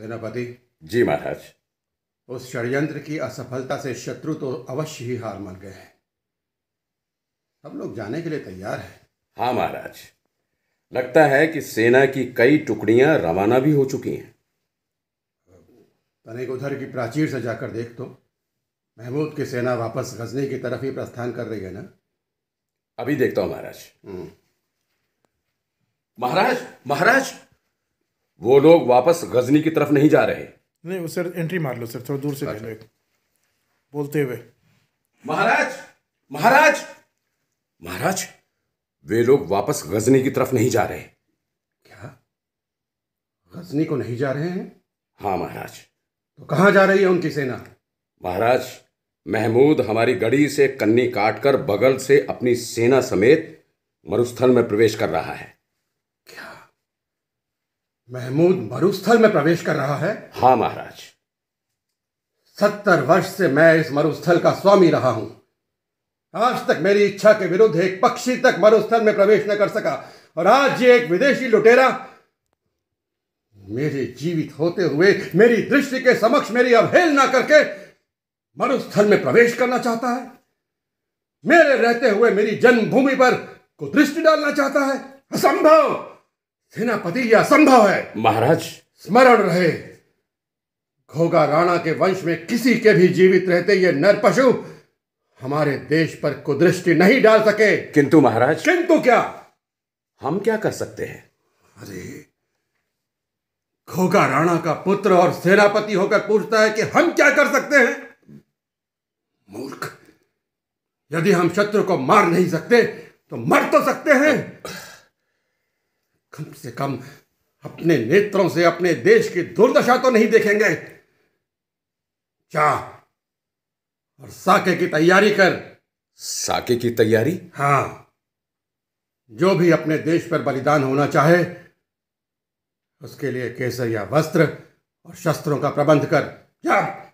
सेनापति जी महाराज उस षडयंत्र की असफलता से शत्रु तो अवश्य ही हार मान गए हैं हम लोग जाने के लिए तैयार हैं हाँ महाराज लगता है कि सेना की कई टुकड़ियां रवाना भी हो चुकी हैं तनिक उधर की प्राचीर से जाकर देख तो महमूद की सेना वापस गजनी की तरफ ही प्रस्थान कर रही है ना अभी देखता हूँ महाराज हम्म। महाराज महाराज वो लोग वापस गजनी की तरफ नहीं जा रहे नहीं वो सर एंट्री मार लो सर थोड़ा दूर से अच्छा। बोलते हुए महाराज महाराज महाराज वे लोग वापस गजनी की तरफ नहीं जा रहे क्या गजनी को नहीं जा रहे हैं हाँ महाराज तो कहाँ जा रही है उनकी सेना महाराज महमूद हमारी गड़ी से कन्नी काटकर बगल से अपनी सेना समेत मरुस्थल में प्रवेश कर रहा है महमूद मरुस्थल में प्रवेश कर रहा है हाँ महाराज सत्तर वर्ष से मैं इस मरुस्थल का स्वामी रहा हूं आज तक मेरी इच्छा के विरुद्ध एक पक्षी तक मरुस्थल में प्रवेश न कर सका और आज ये एक विदेशी लुटेरा मेरे जीवित होते हुए मेरी दृष्टि के समक्ष मेरी अवहेलना करके मरुस्थल में प्रवेश करना चाहता है मेरे रहते हुए मेरी जन्मभूमि पर कुदृष्टि डालना चाहता है असंभव सेनापति यह असंभव है महाराज स्मरण रहे घोगा राणा के वंश में किसी के भी जीवित रहते ये नर पशु हमारे देश पर कुदृष्टि नहीं डाल सके किंतु महाराज किंतु क्या हम क्या कर सकते हैं अरे घोगा राणा का पुत्र और सेनापति होकर पूछता है कि हम क्या कर सकते हैं मूर्ख यदि हम शत्रु को मार नहीं सकते तो मर तो सकते हैं कम से कम अपने नेत्रों से अपने देश की दुर्दशा तो नहीं देखेंगे जा और साके की तैयारी कर साके की तैयारी हाँ जो भी अपने देश पर बलिदान होना चाहे उसके लिए केसरिया वस्त्र और शस्त्रों का प्रबंध कर जा